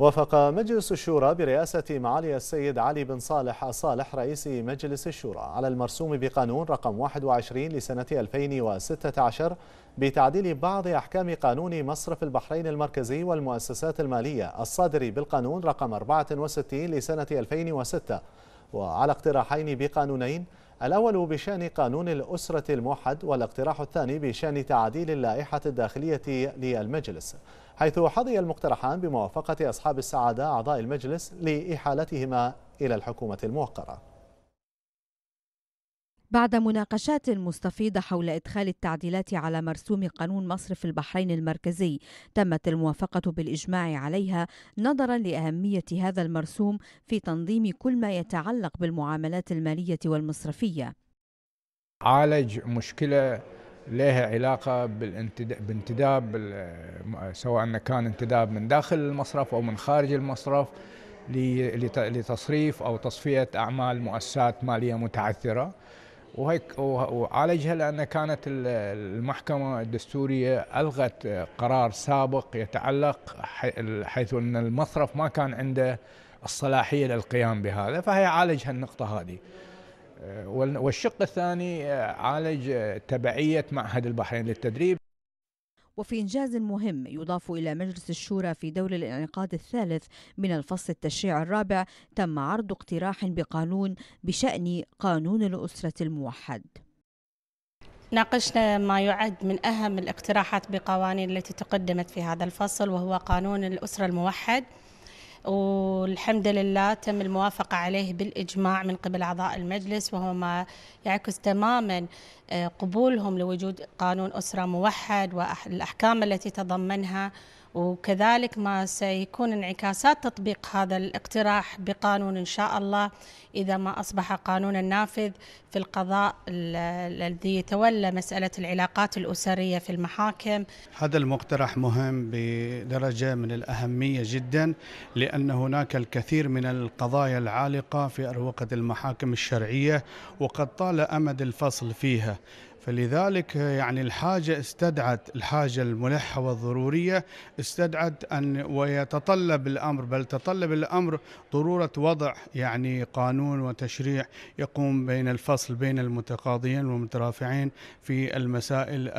وافق مجلس الشورى برئاسة معالي السيد علي بن صالح صالح رئيس مجلس الشورى على المرسوم بقانون رقم 21 لسنة 2016 بتعديل بعض أحكام قانون مصرف البحرين المركزي والمؤسسات المالية الصادر بالقانون رقم 64 لسنة 2006 وعلى اقتراحين بقانونين الأول بشأن قانون الأسرة الموحد والاقتراح الثاني بشأن تعديل اللائحة الداخلية للمجلس حيث حظي المقترحان بموافقة أصحاب السعادة أعضاء المجلس لإحالتهما إلى الحكومة الموقرة بعد مناقشات مستفيضة حول إدخال التعديلات على مرسوم قانون مصرف البحرين المركزي تمت الموافقة بالإجماع عليها نظرا لأهمية هذا المرسوم في تنظيم كل ما يتعلق بالمعاملات المالية والمصرفية عالج مشكلة لها علاقة بانتداب سواء كان انتداب من داخل المصرف أو من خارج المصرف لتصريف أو تصفية أعمال مؤسسات مالية متعثرة وهيك وعالجها لأن كانت المحكمة الدستورية ألغت قرار سابق يتعلق حيث أن المصرف ما كان عنده الصلاحية للقيام بهذا فهي عالج النقطه هذه آه، والشق الثاني آه، عالج تبعية معهد البحرين للتدريب وفي إنجاز مهم يضاف إلى مجلس الشورى في دور الانعقاد الثالث من الفصل التشريع الرابع تم عرض اقتراح بقانون بشأن قانون الأسرة الموحد ناقشنا ما يعد من أهم الاقتراحات بقوانين التي تقدمت في هذا الفصل وهو قانون الأسرة الموحد والحمد لله تم الموافقة عليه بالإجماع من قبل أعضاء المجلس وهو ما يعكس تماما آه، قبولهم لوجود قانون أسرة موحد والأحكام التي تضمنها وكذلك ما سيكون انعكاسات تطبيق هذا الاقتراح بقانون ان شاء الله اذا ما اصبح قانونا نافذ في القضاء الذي يتولى مساله العلاقات الاسريه في المحاكم. هذا المقترح مهم بدرجه من الاهميه جدا لأن لأن هناك الكثير من القضايا العالقة في أروقة المحاكم الشرعية وقد طال أمد الفصل فيها فلذلك يعني الحاجة استدعت الحاجة الملحة والضرورية استدعت أن ويتطلب الأمر بل تطلب الأمر ضرورة وضع يعني قانون وتشريع يقوم بين الفصل بين المتقاضيين والمترافعين في المسائل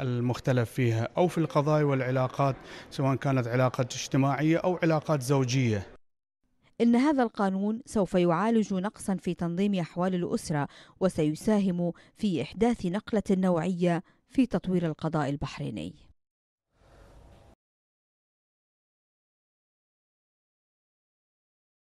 المختلف فيها أو في القضايا والعلاقات سواء كانت علاقة اجتماعية أو علاقات زوجية إن هذا القانون سوف يعالج نقصا في تنظيم أحوال الأسرة وسيساهم في إحداث نقلة نوعية في تطوير القضاء البحريني